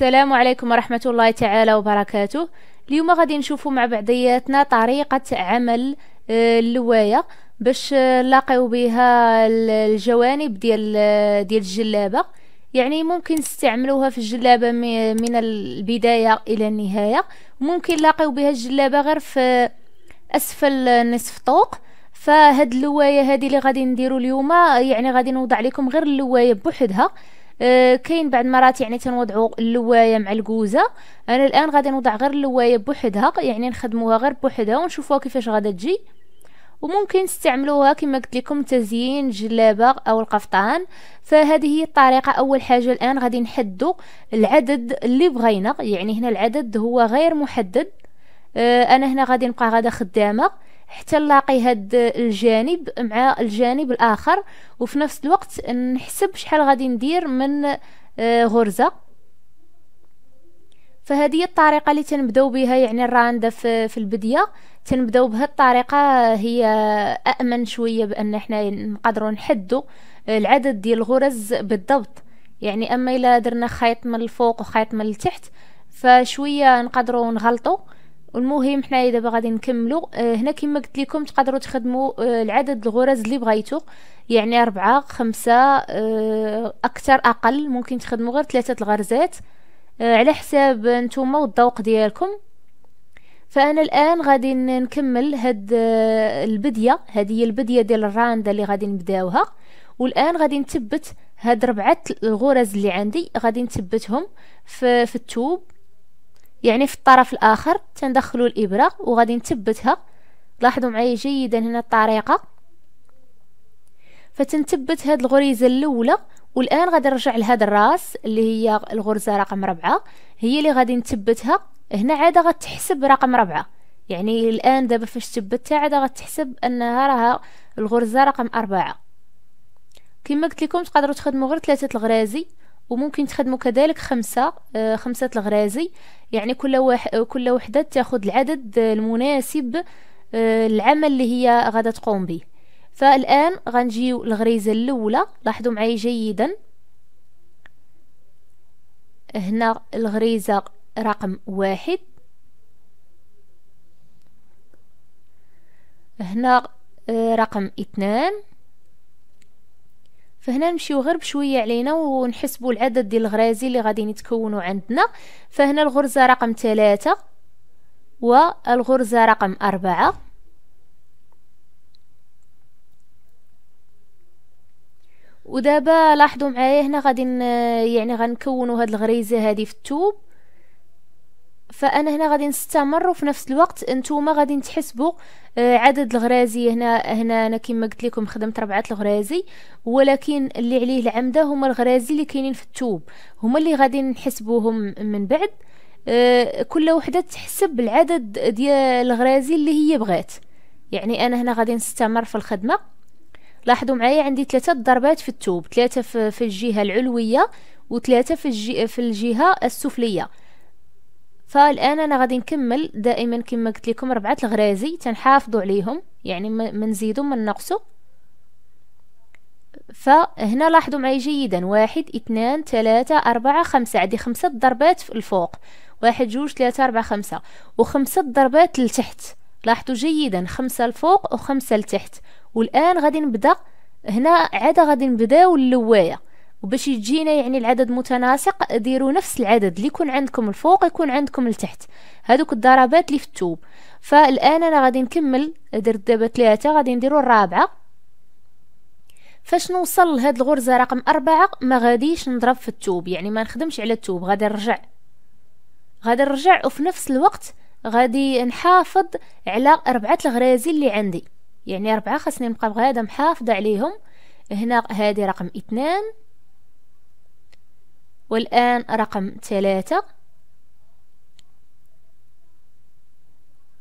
السلام عليكم ورحمة الله تعالى وبركاته اليوم غادي نشوفوا مع بعضياتنا طريقة عمل آه، اللواية باش نلاقيو بها الجوانب ديال آه، ديال الجلابة يعني ممكن نستعملوها في الجلابة من البداية إلى النهاية ممكن نلاقيو بها الجلابة غير في أسفل نصف طوق فهاد اللواية هادي اللي غادي نديرو اليوم يعني غادي نوضع لكم غير اللواية بوحدها أه، كاين بعض المرات يعني تنوضعوا اللوايه مع الكوزه انا الان غادي نوضع غير اللوايه بوحدها يعني نخدموها غير بوحدها ونشوفوها كيفاش غادا تجي وممكن تستعملوها كما قلت لكم تزيين جلابه او القفطان فهذه هي الطريقه اول حاجه الان غادي نحدوا العدد اللي بغينا يعني هنا العدد هو غير محدد أه، انا هنا غادي نبقى غادا خدامه حتى نلاقي هاد الجانب مع الجانب الاخر وفي نفس الوقت نحسب شحال غادي ندير من آه، غرزه فهذه الطريقه اللي تنبداو بها يعني الرانده في, البداية البديه تنبداو بها الطريقه هي أأمن شويه بان حنا نقدروا نحدو آه، العدد ديال الغرز بالضبط يعني اما الا درنا خيط من الفوق وخيط من التحت فشويه نقدروا نغلطو المهم حنايا دابا غادي نكملو آه هنا كما قلت لكم تقدروا تخدموا آه العدد الغرز اللي بغيتو يعني أربعة خمسة آه أكثر أقل ممكن تخدموا غير ثلاثة الغرزات آه على حساب نتوما والذوق ديالكم فانا الان غادي نكمل هاد آه، البديه هذه هي البديه ديال الرانده اللي غادي نبداوها والان غادي نثبت هاد ربعه الغرز اللي عندي غادي نثبتهم في, في التوب يعني في الطرف الاخر تندخلوا الابره وغادي نثبتها لاحظوا معايا جيدا هنا الطريقه فتنثبت هاد الغريزه الاولى والان غادي نرجع لهاد الراس اللي هي الغرزه رقم ربعة هي اللي غادي نثبتها هنا عاده غتحسب رقم ربعة يعني الان دابا فاش ثبتها عاده غتحسب انها راها الغرزه رقم أربعة كما قلت لكم تقدروا تخدموا غير ثلاثه الغرازي وممكن تخدموا كذلك خمسة آه، خمسة الغرازي يعني كل واحد كل وحدة تاخذ العدد آه، المناسب آه، العمل اللي هي غادا تقوم به فالان غنجيو الغريزه الاولى لاحظوا معي جيدا هنا الغريزه رقم واحد هنا رقم اثنان فهنا نمشيو غير بشويه علينا ونحسبوا العدد ديال الغرازي اللي غادي يتكونوا عندنا فهنا الغرزه رقم ثلاثة والغرزه رقم أربعة ودابا لاحظوا معايا هنا غادي يعني غنكونوا هاد الغريزه هذه في التوب فانا هنا غادي نستمر وفي نفس الوقت نتوما غادي تحسبوا آه، عدد الغرازي هنا هنا انا كما قلت لكم خدمت ربعه الغرازي ولكن اللي عليه العمده هما الغرازي اللي كاينين في التوب هما اللي غادي نحسبوهم من بعد آه، كل وحده تحسب العدد ديال الغرازي اللي هي بغات يعني انا هنا غادي نستمر في الخدمه لاحظوا معايا عندي ثلاثه ضربات في التوب ثلاثه في الجهه العلويه وثلاثه في, الجي في الجهه السفليه فالان انا غادي نكمل دائما كما قلت لكم ربعه الغرازي تنحافظوا عليهم يعني ما نزيدوا ما نقصوا فهنا لاحظوا معي جيدا واحد اثنان ثلاثة أربعة خمسة عندي خمسة ضربات في الفوق واحد جوج ثلاثة أربعة خمسة وخمسة ضربات لتحت لاحظوا جيدا خمسة الفوق وخمسة لتحت والآن غادي نبدأ هنا عادة غادي نبداو اللواية وباش يجينا يعني العدد متناسق ديروا نفس العدد اللي يكون عندكم الفوق يكون عندكم التحت هذوك الضربات اللي في التوب فالان انا غادي نكمل درت دابا ثلاثه غادي نديروا الرابعه فاش نوصل لهاد الغرزه رقم أربعة ما غاديش نضرب في التوب يعني ما نخدمش على التوب غادي نرجع غادي نرجع وفي نفس الوقت غادي نحافظ على أربعة الغرازي اللي عندي يعني أربعة خاصني نبقى غادا محافظة عليهم هنا هذه رقم اثنان والآن رقم ثلاثة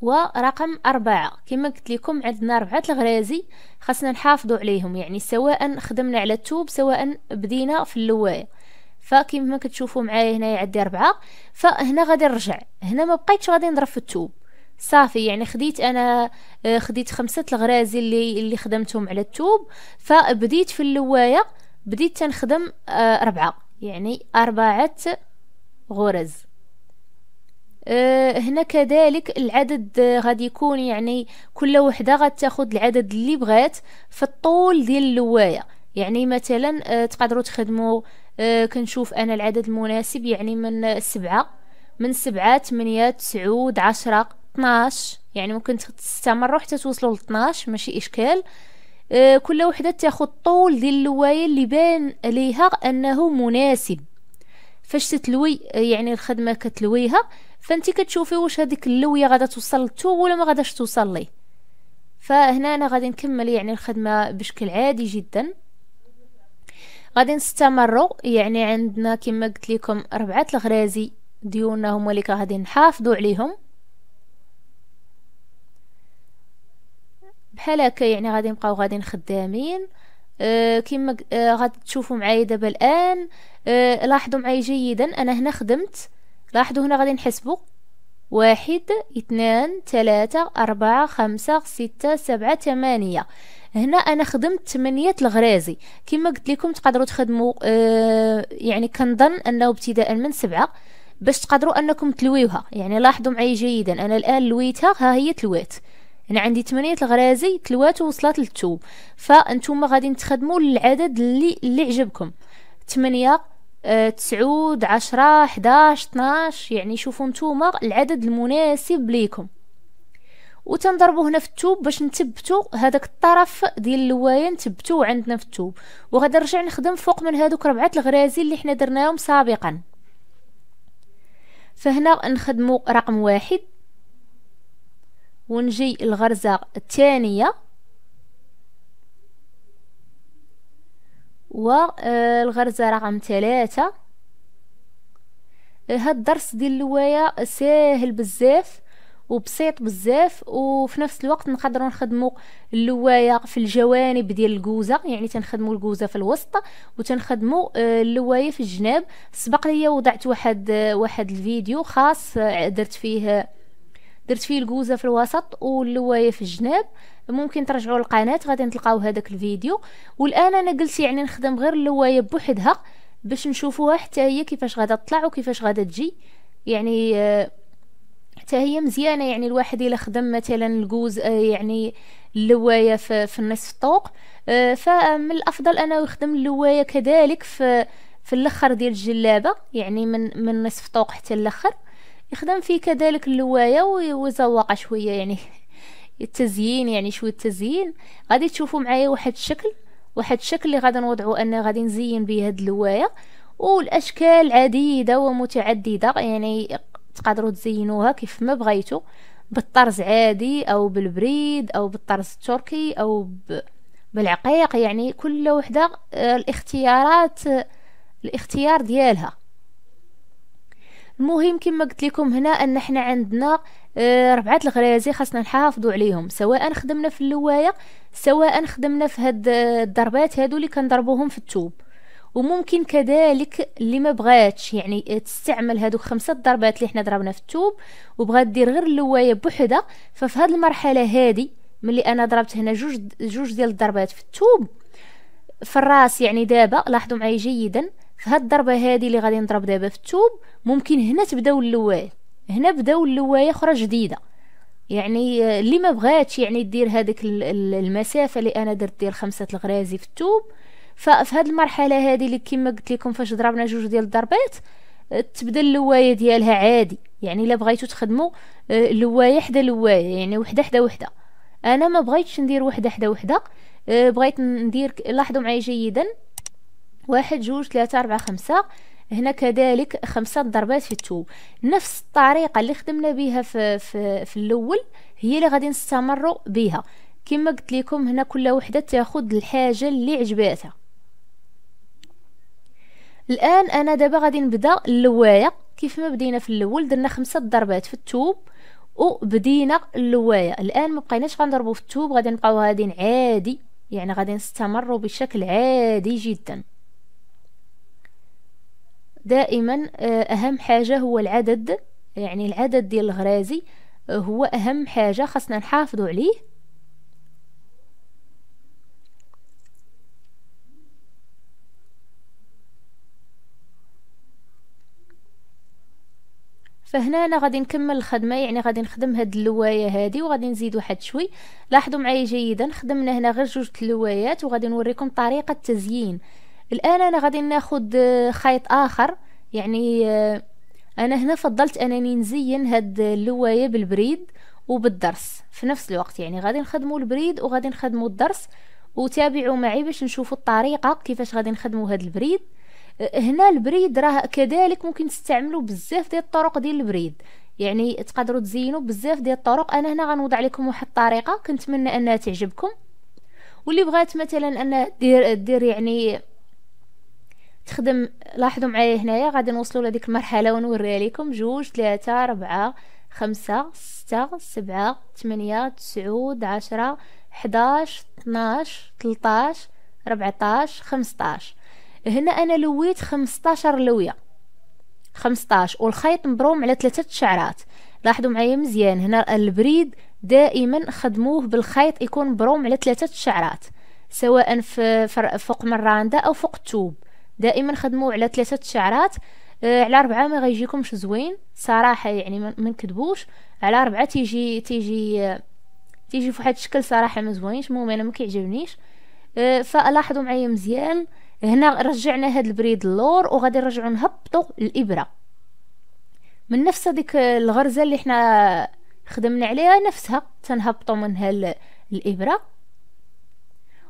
ورقم أربعة كما قلت لكم عندنا أربعة الغرازي خاصنا نحافظوا عليهم يعني سواء خدمنا على التوب سواء بدينا في اللواية فكما كتشوفوا معايا هنايا عندي أربعة فهنا غادي نرجع هنا ما بقيتش غادي نضرب في التوب صافي يعني خديت انا آه، خديت خمسة الغرازي اللي اللي خدمتهم على التوب فبديت في اللوايه بديت تنخدم آه، ربعه يعني أربعة غرز أه، هنا كذلك العدد غادي يكون يعني كل وحده غتاخد العدد اللي بغات في الطول ديال اللوايه يعني مثلا أه، تقدروا تخدموا أه، كنشوف انا العدد المناسب يعني من سبعة من سبعة ثمانية تسعود عشرة 12 يعني ممكن تستمروا حتى توصلوا ل 12 ماشي اشكال آه، كل وحدة تاخد طول ديال اللواية اللي بان ليها انه مناسب فاش تتلوي آه، يعني الخدمة كتلويها فانت كتشوفي واش هذيك اللوية غادا توصل للثوب ولا ما غاداش توصل ليه فهنا انا غادي نكمل يعني الخدمة بشكل عادي جدا غادي نستمروا يعني عندنا كما قلت لكم ربعات الغرازي ديونا هما اللي غادي نحافظوا عليهم بحال هكا يعني غادي نبقاو غاديين خدامين أه كما أه غادي تشوفوا معايا دابا الان أه لاحظوا معايا جيدا انا هنا خدمت لاحظوا هنا غادي نحسبوا واحد اثنان ثلاثة أربعة خمسة ستة سبعة ثمانية هنا أنا خدمت ثمانية الغرازي كما قلت لكم تقدروا تخدموا آه يعني كنظن أنه ابتداء من سبعة باش تقدروا أنكم تلويوها يعني لاحظوا معي جيدا أنا الآن لويتها ها هي تلوات انا عندي 8 الغرازي تلوات ووصلات للثوب فانتوما غادي تخدموا العدد اللي اللي عجبكم 8 آه، تسعود عشرة حداش طناش يعني شوفوا نتوما العدد المناسب ليكم وتنضربوا هنا في الثوب باش نثبتوا هذاك الطرف ديال اللوايه نثبتوه عندنا في الثوب وغادي نرجع نخدم فوق من هذوك ربعه الغرازي اللي حنا درناهم سابقا فهنا نخدموا رقم واحد ونجي آه، الغرزة الثانية والغرزة رقم ثلاثة آه، هاد الدرس ديال اللواية ساهل بزاف وبسيط بزاف وفي نفس الوقت نقدروا نخدموا اللوايه في الجوانب ديال الكوزه يعني تنخدموا الكوزه في الوسط وتنخدموا آه، اللوايه في الجناب سبق ليا وضعت واحد واحد الفيديو خاص درت فيه درت فيه الكوزه في الوسط واللوايه في الجناب ممكن ترجعوا للقناه غادي تلقاو هذاك الفيديو والان انا قلت يعني نخدم غير اللوايه بوحدها باش نشوفوها حتى هي كيفاش غادا تطلع وكيفاش غادا تجي يعني آه، حتى هي مزيانه يعني الواحد الا خدم مثلا الجوز آه، يعني اللوايه في, في النصف الطوق آه، فمن الافضل انه يخدم اللوايه كذلك في في الاخر ديال الجلابه يعني من من نصف طوق حتى الاخر يخدم فيه كذلك اللواية ويزوق شوية يعني التزيين يعني شوية التزيين غادي تشوفوا معايا واحد الشكل واحد الشكل اللي غادي نوضعو أنه غادي نزين به هاد اللواية والاشكال عديدة ومتعددة يعني تقدروا تزينوها كيف ما بغيتو بالطرز عادي او بالبريد او بالطرز التركي او ب... بالعقيق يعني كل وحدة آه، الاختيارات الاختيار ديالها المهم كما قلت لكم هنا ان احنا عندنا آه ربعه الغرازي خاصنا نحافظوا عليهم سواء خدمنا في اللوايه سواء خدمنا في هاد آه، الضربات هادو اللي كنضربوهم في التوب وممكن كذلك اللي ما بغاتش يعني آه، تستعمل هادوك خمسه ضربات اللي حنا ضربنا في التوب وبغات دير غير اللوايه بوحدها ففي هاد المرحله هادي ملي انا ضربت هنا جوج جوج ديال الضربات في التوب في الراس يعني دابا لاحظوا معايا جيدا فهاد الضربه هادي اللي غادي نضرب دابا في الثوب ممكن هنا تبداو اللوايه هنا بداو اللوايه اخرى جديده يعني آه، اللي ما بغاتش يعني دير هذيك المسافه اللي انا درت ديال خمسه الغرازي في الثوب ففي هاد المرحله هادي اللي كما قلت لكم فاش ضربنا جوج ديال الضربات آه، تبدا اللوايه ديالها عادي يعني الا بغيتو تخدموا آه، لوايه حدا لوايه يعني وحده حدا وحده انا ما بغيتش ندير وحده حدا وحده بغيت ندير لاحظوا معايا جيدا واحد جوج ثلاثة أربعة خمسة هنا كذلك خمسة ضربات في التوب نفس الطريقة اللي خدمنا بها في, في, في الأول هي اللي غادي نستمر بها كما قلت لكم هنا كل وحدة تاخد الحاجة اللي عجباتها الآن أنا دابا غادي نبدا اللواية كيف ما بدينا في الأول درنا خمسة ضربات في أو وبدينا اللواية الآن مبقيناش غنضربو في التوب غادي نبقاو غاديين عادي يعني غادي نستمرو بشكل عادي جدا دائما آه، اهم حاجه هو العدد يعني العدد ديال الغرازي آه، هو اهم حاجه خاصنا نحافظوا عليه فهنا انا غادي نكمل الخدمه يعني غادي نخدم هاد اللوايه هادي وغادي نزيد واحد شوي لاحظوا معايا جيدا خدمنا هنا غير جوج اللوايات وغادي نوريكم طريقه التزيين الان انا غادي ناخد آه، خيط اخر يعني آه، انا هنا فضلت انني نزين هاد اللوايه بالبريد وبالدرس في نفس الوقت يعني غادي نخدمو البريد وغادي نخدمو الدرس وتابعوا معي باش نشوفوا الطريقه كيفاش غادي نخدمو هاد البريد آه، هنا البريد راه كذلك ممكن تستعملوا بزاف ديال الطرق ديال البريد يعني تقدروا تزينوا بزاف ديال الطرق انا هنا غنوضع لكم واحد الطريقه كنتمنى انها تعجبكم واللي بغات مثلا انها دير دير يعني تخدم لاحظوا معايا هنايا غادي نوصلوا لهذيك المرحله ونوريها لكم جوج ثلاثة أربعة خمسة ستة سبعة ثمانية تسعود عشرة حداش طناش تلطاش ربعطاش خمسطاش هنا انا لويت خمسطاشر لويه خمسطاش والخيط مبروم على ثلاثة شعرات لاحظوا معايا مزيان هنا البريد دائما خدموه بالخيط يكون مبروم على ثلاثة شعرات سواء في فوق من الرانده او فوق التوب دائما خدموا على ثلاثه الشعرات آه، على ربعه ما غيجيكمش زوين صراحه يعني ما نكذبوش على ربعه تيجي تيجي تيجي فواحد الشكل صراحه ما زوينش المهم انا ما كيعجبنيش آه، فلاحظوا معايا مزيان هنا رجعنا هاد البريد اللور وغادي نرجعوا نهبطوا الابره من نفس هذيك الغرزه اللي حنا خدمنا عليها نفسها تنهبطوا منها الابره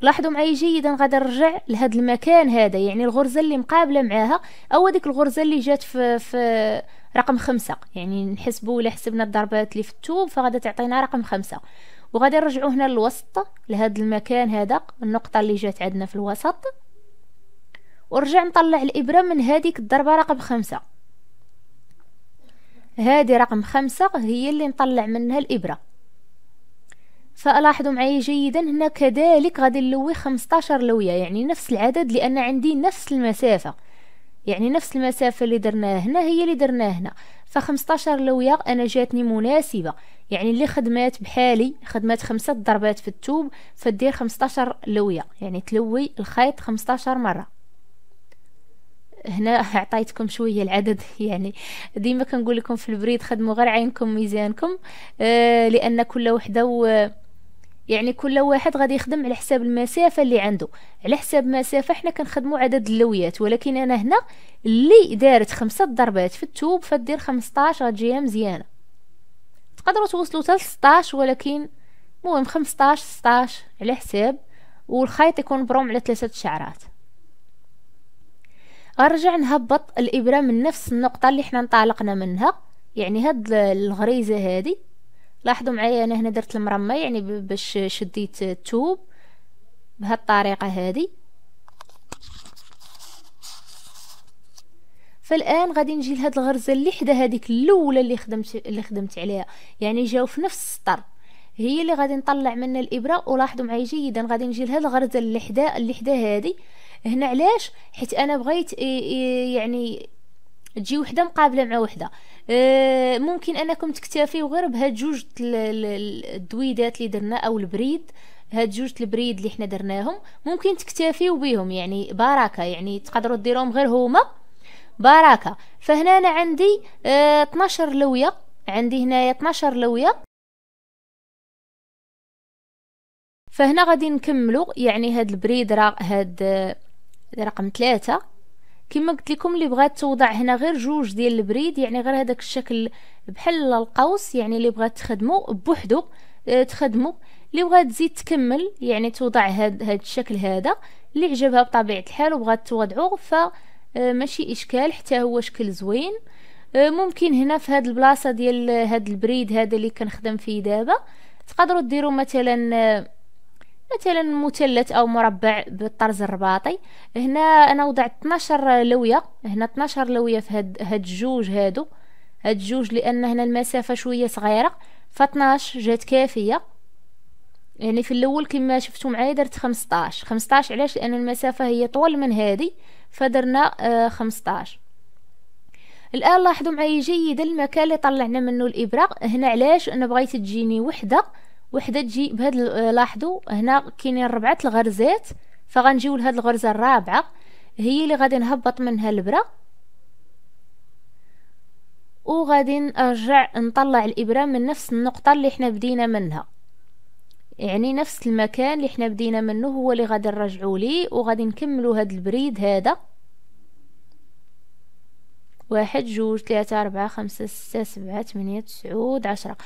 لاحظوا معي جيدا غادي نرجع لهاد المكان هذا يعني الغرزه اللي مقابله معاها او ديك الغرزه اللي جات في في رقم خمسة يعني نحسبوا لحسبنا حسبنا الضربات اللي في التوب فغادي تعطينا رقم خمسة وغادي نرجعوا هنا للوسط لهاد المكان هذا النقطه اللي جات عندنا في الوسط ورجع نطلع الابره من هذيك الضربه رقم خمسة هذه رقم خمسة هي اللي نطلع منها الابره فلاحظوا معي جيدا هنا كذلك غادي نلوي 15 لوية يعني نفس العدد لأن عندي نفس المسافة يعني نفس المسافة اللي درناها هنا هي اللي درناها هنا ف15 لوية أنا جاتني مناسبة يعني اللي خدمات بحالي خدمات خمسة ضربات في التوب فدير 15 لوية يعني تلوي الخيط 15 مرة هنا عطيتكم شويه العدد يعني ديما كنقول لكم في البريد خدموا غير عينكم ميزانكم آه لان كل وحده و يعني كل واحد غادي يخدم على حساب المسافه اللي عنده على حساب مسافه حنا كنخدموا عدد اللويات ولكن انا هنا اللي دارت خمسة ضربات في التوب فدير 15 غتجيها مزيانه تقدروا توصلوا حتى 16 ولكن المهم 15 16 على حساب والخيط يكون بروم على ثلاثه شعرات غنرجع نهبط الابره من نفس النقطه اللي حنا انطلقنا منها يعني هاد الغريزه هذه لاحظوا معايا انا هنا درت المرمى يعني باش شديت التوب بهاد الطريقه هذه فالان غادي نجي لهاد الغرزه اللي حدا هذيك الاولى اللي خدمت اللي خدمت عليها يعني جاو في نفس السطر هي اللي غادي نطلع منها الابره ولاحظوا معايا جيدا غادي نجي لهاد الغرزه اللي حدا اللي حدا هذه هنا علاش حيت انا بغيت يعني تجي وحده مقابله مع وحده آه، ممكن انكم تكتفيو غير بهاد جوج الدويدات اللي درنا او البريد هاد جوج البريد اللي حنا درناهم ممكن تكتفيو بهم يعني بركه يعني تقدروا ديروهم غير هما بركه فهنا انا عندي اه 12 لويه عندي هنايا 12 لويه فهنا غادي نكملو يعني هاد البريد راه هاد آه، رقم ثلاثة كما قلت لكم اللي بغات توضع هنا غير جوج ديال البريد يعني غير هذاك الشكل بحال القوس يعني اللي بغات تخدمو بوحدو آه، تخدمو اللي بغات تزيد تكمل يعني توضع هاد, هاد الشكل هذا اللي عجبها بطبيعه الحال وبغات توضعو ف آه، ماشي اشكال حتى هو شكل زوين آه، ممكن هنا في هاد البلاصه ديال هاد البريد هذا اللي كنخدم فيه دابا تقدروا ديروا مثلا مثلا مثلث او مربع بالطرز الرباطي هنا انا وضعت 12 لويه هنا 12 لويه في هاد هاد الجوج هادو هاد الجوج لان هنا المسافه شويه صغيره ف 12 جات كافيه يعني في الاول كما شفتوا معايا درت 15 15 علاش لان المسافه هي طول من هذه فدرنا 15 آه، الان لاحظوا معايا جيدا المكان اللي طلعنا منه الابره هنا علاش انا بغيت تجيني وحده وحده تجي بهاد آه، لاحظوا هنا كاينين ربعه الغرزات فغنجيو لهاد الغرزه الرابعه هي اللي غادي نهبط منها الابره وغادي نرجع نطلع الابره من نفس النقطه اللي حنا بدينا منها يعني نفس المكان اللي حنا بدينا منه هو اللي غادي نرجعوا ليه وغادي نكملوا هاد البريد هذا واحد جوج ثلاثة أربعة خمسة ستة سبعة ثمانية تسعود عشرة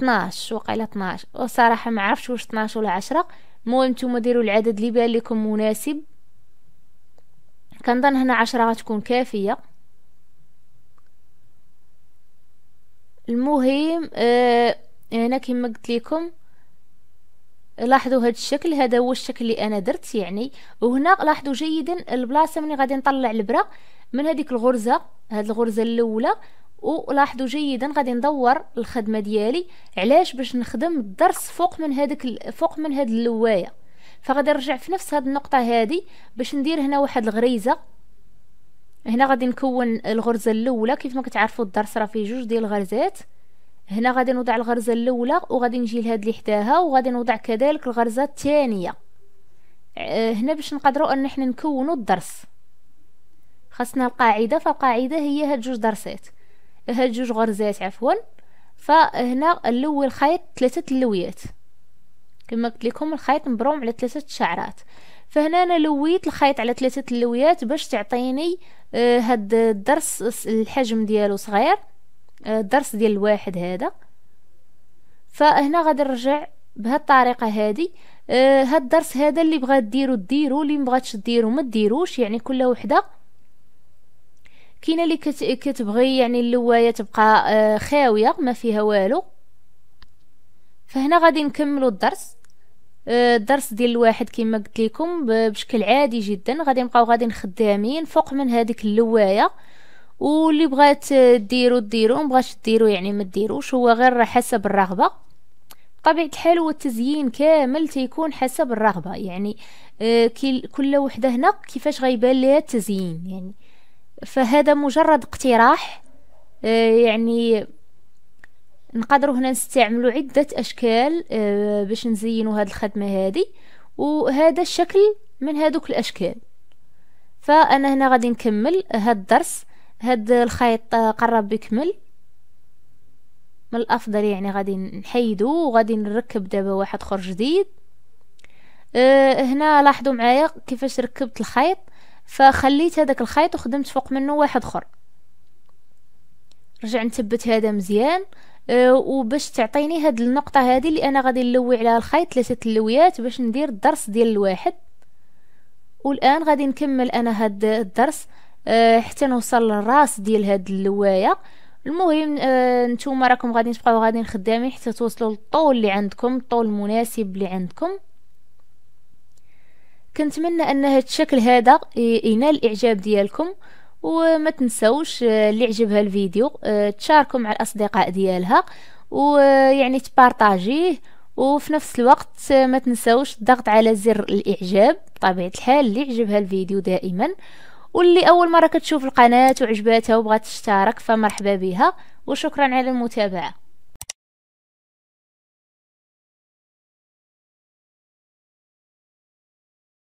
12 وقيلا 12 وصراحه ما عرفتش واش 12 ولا 10 المهم نتوما ديروا العدد اللي بان لكم مناسب كنظن هنا 10 غتكون كافيه المهم آه هنا كما قلت لكم لاحظوا هذا الشكل هذا هو الشكل اللي انا درت يعني وهنا لاحظوا جيدا البلاصه ملي غادي نطلع البره من هذيك الغرزه هذه الغرزه الاولى ولاحظوا جيدا غادي ندور الخدمه ديالي علاش باش نخدم الدرس فوق من هذاك فوق من هاد اللوايه فغادي نرجع في نفس هاد النقطه هادي باش ندير هنا واحد الغريزه هنا غادي نكون الغرزه الاولى كيف ما كتعرفوا الدرس راه فيه جوج ديال الغرزات هنا غادي نوضع الغرزه الاولى وغادي نجي لهاد اللي حداها وغادي نوضع كذلك الغرزه الثانيه آه، هنا باش نقدروا ان احنا نكونوا الدرس خاصنا القاعده فالقاعده هي هاد جوج درسات هاد جوج غرزات عفوا فهنا نلوي الخيط ثلاثه اللويات كما قلت لكم الخيط مبروم على ثلاثه شعرات فهنا انا لويت الخيط على ثلاثه اللويات باش تعطيني هاد الدرس الحجم ديالو صغير الدرس ديال الواحد هذا فهنا غادي نرجع بهاد الطريقه هادي هاد الدرس هذا اللي بغات ديرو ديرو اللي مبغاتش ديرو ما ديروش يعني كل وحده كاينه اللي كت... كتبغي يعني اللوايه تبقى آه، خاويه ما فيها والو فهنا غادي نكملوا الدرس آه، الدرس ديال الواحد كما قلت لكم بشكل عادي جدا غادي نبقاو غادي خدامين فوق من هذيك اللوايه واللي بغات آه، ديرو ديرو بغاش ديرو يعني ما ديروش هو غير حسب الرغبه طبيعة الحال هو التزيين كامل تيكون حسب الرغبة يعني كل وحدة هنا كيفاش غيبان لها التزيين يعني فهذا مجرد اقتراح آه، يعني نقدروا هنا نستعملوا عدة أشكال آه، باش نزينوا هاد الخدمة هذه وهذا الشكل من هادوك الأشكال فأنا هنا غادي نكمل هاد الدرس هاد الخيط آه، قرب يكمل من الأفضل يعني غادي نحيدو وغادي نركب دابا واحد خر جديد هنا لاحظوا معايا كيفاش ركبت الخيط فخليت هذاك الخيط وخدمت فوق منه واحد اخر رجع نثبت هذا مزيان أه وباش تعطيني هاد النقطه هذه اللي انا غادي نلوي عليها الخيط ثلاثه اللويات باش ندير الدرس ديال الواحد والان غادي نكمل انا هاد الدرس أه حتى نوصل للراس ديال هاد اللوايه المهم أه نتوما راكم غادي تبقاو غادي خدامين حتى توصلوا للطول اللي عندكم الطول المناسب اللي عندكم كنتمنى ان هذا الشكل هذا ينال الاعجاب ديالكم وما تنسوش آه، اللي عجبها الفيديو آه، تشاركوا مع الاصدقاء ديالها ويعني آه، تبارطاجيه وفي نفس الوقت ما تنسوش الضغط على زر الاعجاب بطبيعه الحال اللي عجبها الفيديو دائما واللي اول مره كتشوف القناه وعجباتها وبغات تشترك فمرحبا بها وشكرا على المتابعه